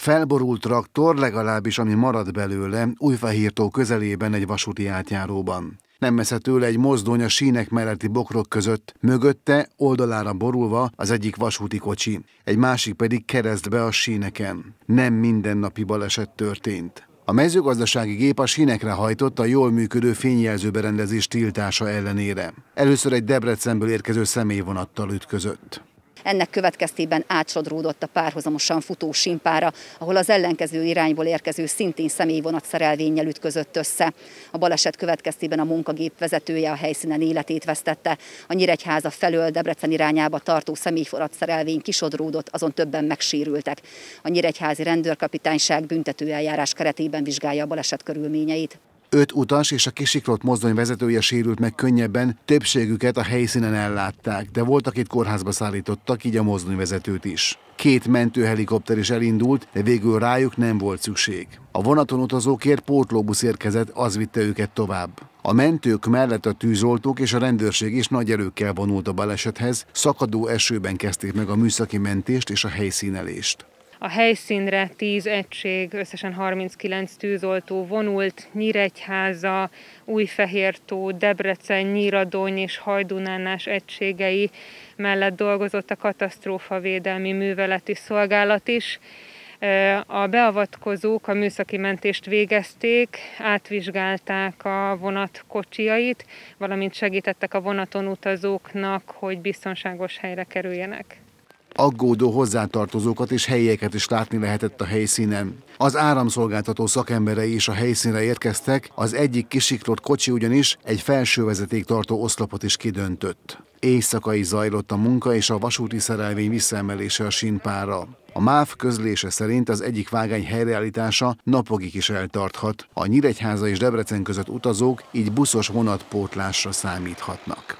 Felborult traktor, legalábbis ami marad belőle, Újfehírtó közelében egy vasúti átjáróban. Nem messze tőle egy mozdony a sínek melletti bokrok között, mögötte, oldalára borulva az egyik vasúti kocsi, egy másik pedig keresztbe a síneken. Nem mindennapi baleset történt. A mezőgazdasági gép a sínekre hajtott a jól működő fényjelzőberendezés tiltása ellenére. Először egy Debrecenből érkező személyvonattal ütközött. Ennek következtében átsodródott a párhuzamosan futó simpára, ahol az ellenkező irányból érkező szintén személyvonat szerelvényel ütközött össze. A baleset következtében a munkagép vezetője a helyszínen életét vesztette. A Nyíregyháza felől Debrecen irányába tartó személyforat szerelvény kisodródott, azon többen megsérültek. A Nyíregyházi rendőrkapitányság büntetőeljárás keretében vizsgálja a baleset körülményeit. Öt utas és a kisiklott mozdony vezetője sérült meg könnyebben, többségüket a helyszínen ellátták, de volt, akit kórházba szállítottak, így a mozdonyvezetőt is. Két mentőhelikopter is elindult, de végül rájuk nem volt szükség. A vonaton utazókért pótlóbusz érkezett, az vitte őket tovább. A mentők mellett a tűzoltók és a rendőrség is nagy erőkkel vonult a balesethez, szakadó esőben kezdték meg a műszaki mentést és a helyszínelést. A helyszínre 10 egység, összesen 39 tűzoltó vonult, Nyíregyháza, Újfehértó, Debrecen, Nyíradony és Hajdunánás egységei mellett dolgozott a katasztrófavédelmi műveleti szolgálat is. A beavatkozók a műszaki mentést végezték, átvizsgálták a vonat kocsiait, valamint segítettek a vonaton utazóknak, hogy biztonságos helyre kerüljenek aggódó hozzátartozókat és helyieket is látni lehetett a helyszínen. Az áramszolgáltató szakemberei is a helyszínre érkeztek, az egyik kisiklott kocsi ugyanis egy felső vezeték tartó oszlopot is kidöntött. Éjszakai zajlott a munka és a vasúti szerelvény visszaemelése a sínpára. A MÁV közlése szerint az egyik vágány helyreállítása napokig is eltarthat. A Nyíregyháza és Debrecen között utazók így buszos vonatpótlásra számíthatnak.